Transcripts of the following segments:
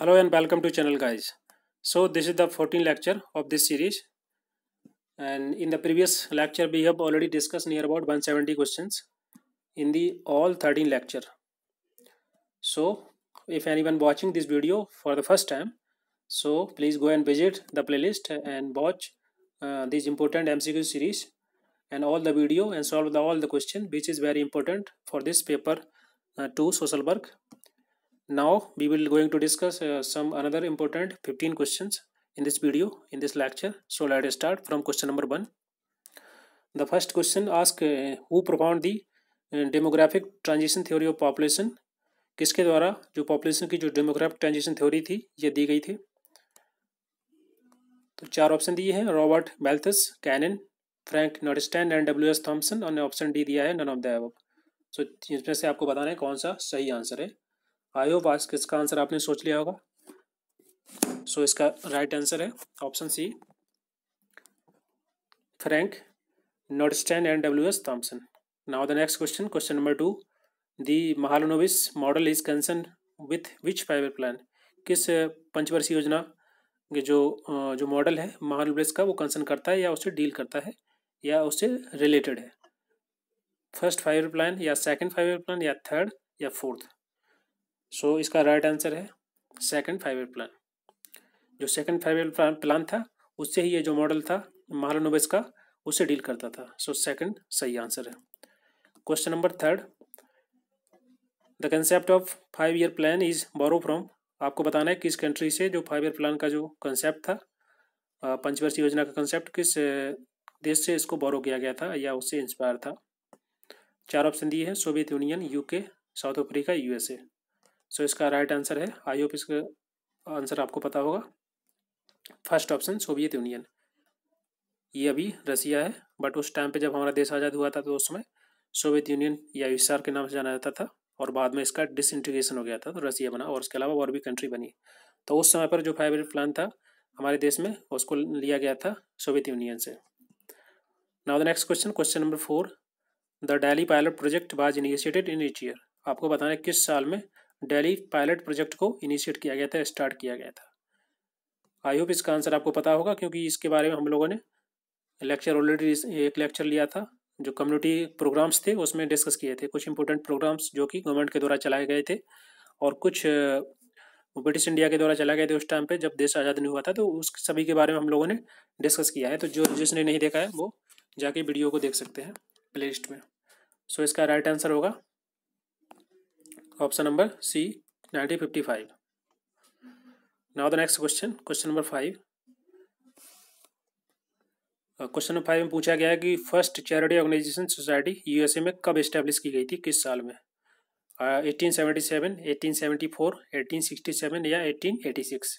hello and welcome to channel guys so this is the 14th lecture of this series and in the previous lecture we have already discussed near about 170 questions in the all 13 lecture so if anyone watching this video for the first time so please go and visit the playlist and watch uh, this important mcq series and all the video and solve the, all the question which is very important for this paper uh, to social work now we will going to discuss uh, some another important 15 questions in this video in this lecture so let us start from question number 1 the first question ask uh, who propound the uh, demographic transition theory of population किसके द्वारा जो population की जो demographic transition theory थी ये दी गई थी तो चार ऑप्शन दिए हैं Robert Malthus Cannan Frank Notestein and W S Thompson और ऑप्शन डी दिया है नन ऑफ द एव सो इसमें से आपको बताना है कौन सा सही आंसर है आई होप आज इसका आंसर आपने सोच लिया होगा सो so, इसका राइट right आंसर है option C Frank stand and W S Thompson now the next question question number two the Mahalanobis model is concern with which fiber plan किस पंचवर्षीय योजना के जो जो मॉडल है महानोविस का वो कंसर्न करता है या उससे डील करता है या उससे रिलेटेड है फर्स्ट फाइबर प्लान या सेकेंड फाइबर प्लान या थर्ड या फोर्थ सो so, इसका राइट right आंसर है सेकंड फाइव ईयर प्लान जो सेकंड फाइव ईयर प्लान था उससे ही ये जो मॉडल था महालानोबिस का उससे डील करता था सो so, सेकंड सही आंसर है question number third the concept of five year plan is borrow from आपको बताना है किस कंट्री से जो फाइव ईयर प्लान का जो कंसेप्ट था पंचवर्षीय योजना का कंसेप्ट किस देश से इसको बोरो किया गया था या उससे इंस्पायर था चार ऑप्शन दिए हैं Soviet union UK South Africa USA so so, इसका राइट आंसर है आई होप इसका आंसर आपको पता होगा फर्स्ट ऑप्शन सोवियत यूनियन ये अभी रसिया है बट उस टाइम पे जब हमारा देश आज़ाद हुआ था तो उस समय सोवियत यूनियन या यूएसआर के नाम से जाना जाता था और बाद में इसका डिसइंटीग्रेशन हो गया था तो रसिया बना और उसके अलावा और भी कंट्री बनी तो उस समय पर जो फाइव प्लान था हमारे देश में उसको लिया गया था सोवियत यूनियन से now the next question question number four the Delhi pilot project was initiated in each year आपको बताना है किस साल में डेली पायलट प्रोजेक्ट को इनिशिएट किया गया था स्टार्ट किया गया था आई होप इसका आंसर आपको पता होगा क्योंकि इसके बारे में हम लोगों ने लेक्चर ऑलरेडी एक लेक्चर लिया था जो कम्युनिटी प्रोग्राम्स थे उसमें डिस्कस किए थे कुछ इंपॉर्टेंट प्रोग्राम्स जो कि गवर्नमेंट के द्वारा चलाए गए थे और कुछ ब्रिटिश इंडिया के द्वारा चलाए गए थे उस टाइम पर जब देश आज़ाद नहीं हुआ था तो उस सभी के बारे में हम लोगों ने डिस्कस किया है तो जो जिसने नहीं देखा है वो जाके वीडियो को देख सकते हैं प्ले लिस्ट में सो so इसका राइट आंसर होगा option C nineteen fifty five now the next question question number five question number five में पूछा गया है कि first charity organisation society USA में कब स्टैब्लिश की गई थी किस साल में eighteen seventy seven eighteen seventy four eighteen sixty seven या एटीन एटी सिक्स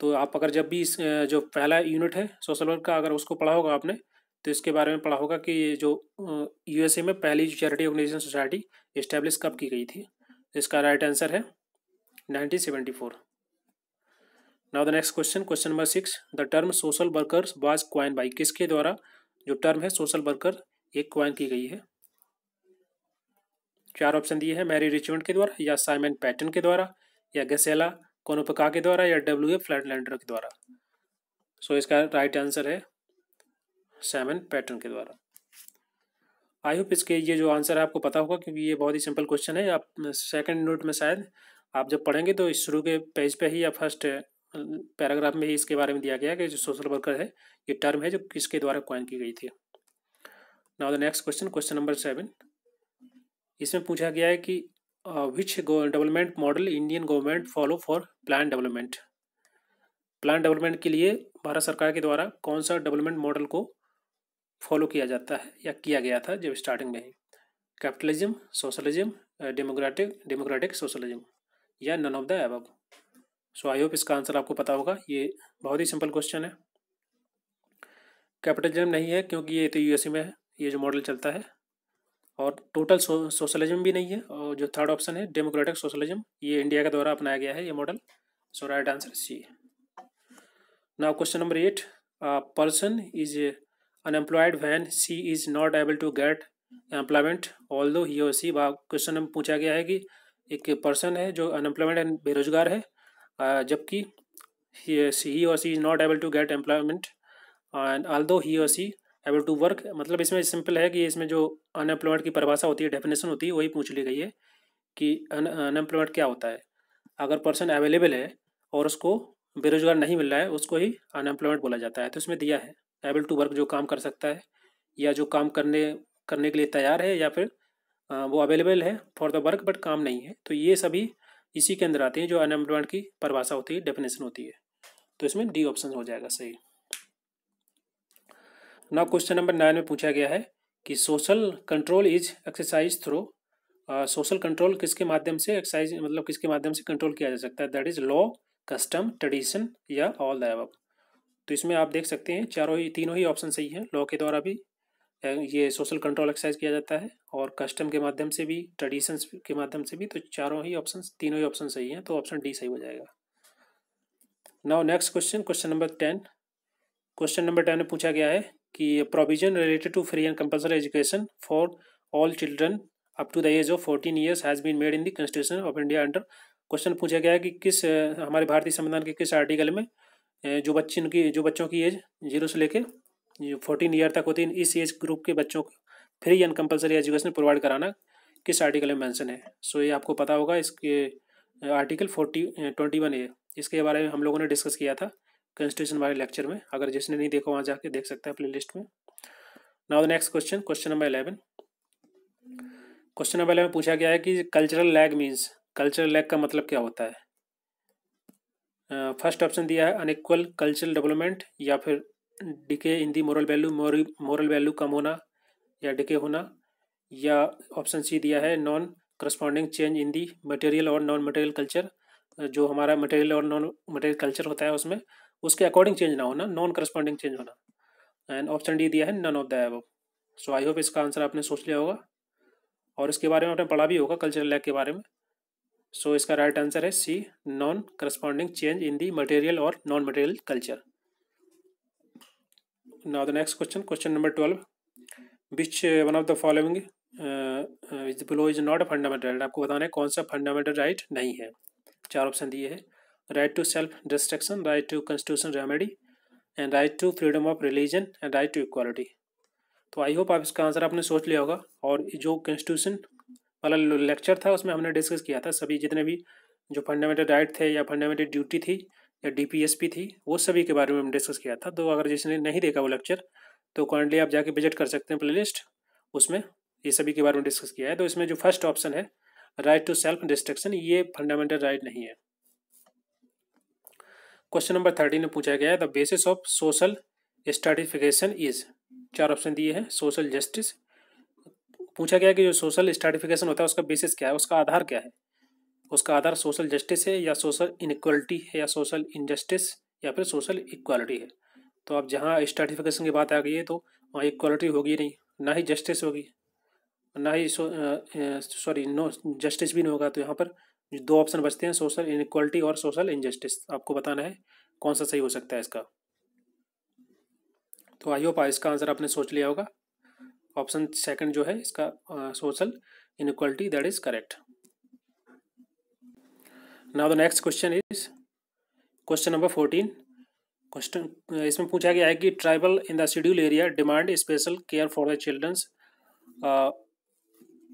तो आप अगर जब भी इस uh, जो पहला यूनिट है सोशल वर्क का अगर उसको पढ़ा होगा आपने तो इसके बारे में पढ़ा होगा कि ये जो यूएसए में पहली चैरिटी ऑर्गेनाइजेशन सोसाइटी इस्टेब्लिश कब की गई थी इसका राइट आंसर है 1974 now the next question question number six the term social workers was coin by किसके द्वारा जो टर्म है सोशल वर्कर ये क्वाइन की गई है चार ऑप्शन दिए हैं मैरी रिचमेंट के द्वारा या साइमन पैटर्न के द्वारा या गसेला कोनोपका के द्वारा या डब्ल्यू ए फ्लैटलैंडर के द्वारा सो so, इसका राइट आंसर है सेवन पैटर्न के द्वारा आई होप इसके ये जो आंसर है आपको पता होगा क्योंकि ये बहुत ही सिंपल क्वेश्चन है आप सेकंड नोट में शायद आप जब पढ़ेंगे तो इस शुरू के पेज पे ही या फर्स्ट पैराग्राफ में ही इसके बारे में दिया गया कि जो सोशल वर्कर है ये टर्म है जो किसके द्वारा क्वाइन की गई थी now the next question question number seven इसमें पूछा गया है कि which development model Indian government follow for plan development plan development के लिए भारत सरकार के द्वारा कौन सा डेवलपमेंट मॉडल को फॉलो किया जाता है या किया गया था जब स्टार्टिंग में ही capitalism socialism democratic democratic socialism या none of the above so I hope इसका आंसर आपको पता होगा ये बहुत ही सिंपल क्वेश्चन है कैपिटलिज्म नहीं है क्योंकि ये तो यूएसए में है ये जो मॉडल चलता है और टोटल सोशलिज्म भी नहीं है और जो थर्ड ऑप्शन है डेमोक्रेटिक सोशलिज्म ये इंडिया के द्वारा अपनाया गया है ये model so right answer C now question number eight person is unemployed when she is not able to get employment although ही और सी क्वेश्चन में पूछा गया है कि एक पर्सन है जो अनएम्प्लॉयमेंट एंड बेरोजगार है जबकि ही और she is not able to get employment and although ही और सी एबल टू वर्क मतलब इसमें सिंपल है कि इसमें जो अनएम्प्लॉयमेंट की परिभाषा होती है डेफिनेशन होती है वही पूछ ली गई है कि अनएम्प्लॉयमेंट क्या होता है अगर पर्सन अवेलेबल है और उसको बेरोजगार नहीं मिल रहा है उसको ही अनएम्प्लॉयमेंट बोला जाता है तो इसमें दिया है एबल टू वर्क जो काम कर सकता है या जो काम करने करने के लिए तैयार है या फिर वो अवेलेबल है फॉर द वर्क बट काम नहीं है तो ये सभी इसी के अंदर आते हैं जो अनएम्प्लॉयमेंट की परिभाषा होती है डेफिनेशन होती है तो इसमें डी ऑप्शन हो जाएगा सही ना क्वेश्चन नंबर नाइन में पूछा गया है कि social control is exercise through social control किसके माध्यम से एक्सरसाइज मतलब किसके माध्यम से कंट्रोल किया जा सकता है that is law custom tradition या ऑल द तो इसमें आप देख सकते हैं चारों ही तीनों ही ऑप्शन सही है लॉ के द्वारा भी ये सोशल कंट्रोल एक्सरसाइज किया जाता है और कस्टम के माध्यम से भी ट्रेडिशंस के माध्यम से भी तो चारों ही ऑप्शन तीनों ही ऑप्शन सही हैं तो ऑप्शन डी सही हो जाएगा now next question question number ten question number ten में पूछा गया है कि provision related to free and compulsory education for all children up to the age of fourteen years has been made in the constitution of India under question पूछा गया है कि किस हमारे भारतीय संविधान के किस आर्टिकल में जो बच्चे की जो बच्चों की एज जीरो से लेके फोर्टीन ईयर तक होती है इस एज ग्रुप के बच्चों को free and compulsory education provide कराना किस आर्टिकल में मेंशन है सो ये आपको पता होगा इसके article forty twenty one A इसके बारे में हम लोगों ने डिस्कस किया था कॉन्स्टिट्यूशन वाले लेक्चर में अगर जिसने नहीं देखा वहाँ जाके देख सकता है प्ले लिस्ट में now the next question question number eleven question number eleven पूछा गया है कि cultural lag means cultural lag का मतलब क्या होता है फर्स्ट ऑप्शन दिया है अनइक्वल कल्चरल डेवलपमेंट या फिर decay in the moral value moral value कम होना या डिके होना या ऑप्शन सी दिया है non corresponding change in the material और नॉन मटेरियल कल्चर जो हमारा मटेरियल और नॉन मटेरियल कल्चर होता है उसमें उसके अकॉर्डिंग चेंज ना होना नॉन करस्पॉन्डिंग चेंज होना एंड ऑप्शन डी दिया है none of the above so I hope इसका आंसर आपने सोच लिया होगा और इसके बारे में आपने पढ़ा भी होगा कल्चरल लैग के बारे में सो इसका राइट आंसर है C non corresponding change in the material और non material culture now the next question question number twelve which one of the following below is not a fundamental right आपको बताना है कौन सा फंडामेंटल राइट नहीं है चार ऑप्शन दिए हैं right to self destruction right to constitution remedy and right to freedom of religion and right to equality तो आई होप आप इसका आंसर आपने सोच लिया होगा और जो कॉन्स्टिट्यूशन वाला लेक्चर था उसमें हमने डिस्कस किया था सभी जितने भी जो फंडामेंटल राइट थे या फंडामेंटल ड्यूटी थी या डीपीएसपी थी वो सभी के बारे में हमने डिस्कस किया था तो अगर जिसने नहीं देखा वो लेक्चर तो करंटली आप जाके विजिट कर सकते हैं प्ले उसमें ये सभी के बारे में डिस्कस किया है तो इसमें जो फर्स्ट ऑप्शन है राइट टू सेल्फ डिस्ट्रक्शन ये फंडामेंटल राइट नहीं है क्वेश्चन नंबर थर्टीन में पूछा गया है the basis of social stratification is चार ऑप्शन दिए हैं सोशल जस्टिस पूछा गया कि जो सोशल स्टार्टिफिकेशन होता है उसका बेसिस क्या है उसका आधार क्या है उसका आधार सोशल जस्टिस है या सोशल इनक्वलिटी है या सोशल इनजस्टिस या फिर सोशल इक्वालिटी है तो आप जहाँ स्टार्टिफिकेशन की बात आ गई है तो वहाँ इक्वालिटी होगी नहीं ना ही जस्टिस होगी ना ही सॉरी नो जस्टिस भी नहीं होगा तो यहाँ पर दो ऑप्शन बचते हैं सोशल इनक्वालिटी और सोशल इनजस्टिस आपको बताना है कौन सा सही हो सकता है इसका तो आई होप इसका आंसर आपने सोच लिया होगा ऑप्शन सेकंड जो है इसका social inequality that is correct now the next question is question number fourteen question इसमें पूछा गया है कि tribal in the schedule area demand special care for the childrens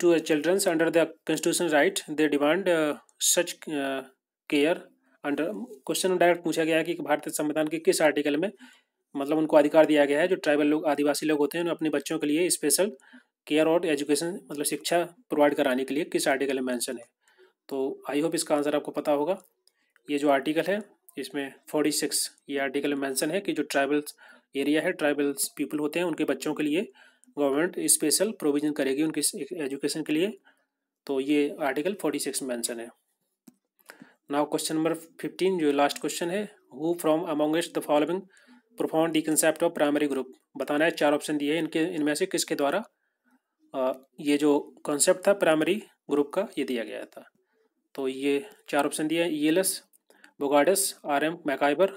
to childrens under the constitution right they demand such care under question direct पूछा गया है कि भारतीय संविधान के किस आर्टिकल में मतलब उनको अधिकार दिया गया है जो ट्राइबल लोग आदिवासी लोग होते हैं उन्हें अपने बच्चों के लिए स्पेशल केयर और एजुकेशन मतलब शिक्षा प्रोवाइड कराने के लिए किस आर्टिकल में मैंशन है तो आई होप इसका आंसर आपको पता होगा ये जो आर्टिकल है इसमें फोर्टी सिक्स ये आर्टिकल मेंशन है कि जो ट्राइबल्स एरिया है ट्राइबल्स पीपल होते हैं उनके बच्चों के लिए गवर्नमेंट स्पेशल प्रोविजन करेगी उनके एजुकेशन के लिए तो ये आर्टिकल फोर्टी सिक्स मैंसन है नाउ क्वेश्चन नंबर फिफ्टीन जो लास्ट क्वेश्चन है who from amongst the following profound the concept of primary group बताना है चार ऑप्शन दिए इनके इनमें से किसके द्वारा आ, ये जो कॉन्सेप्ट था प्राइमरी ग्रुप का ये दिया गया था तो ये चार ऑप्शन दिए ELS Bogardus R M MacIver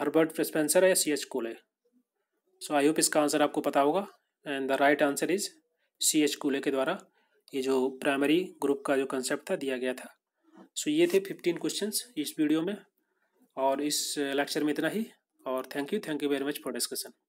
Herbert Spencer है C H Cooley so I hope इसका आंसर आपको पता होगा and the right answer is C H Cooley के द्वारा ये जो प्राइमरी ग्रुप का जो कंसेप्ट था दिया गया था सो so, ये थे फिफ्टीन क्वेश्चन इस वीडियो में और इस लेक्चर में इतना ही और thank you thank you very much for discussion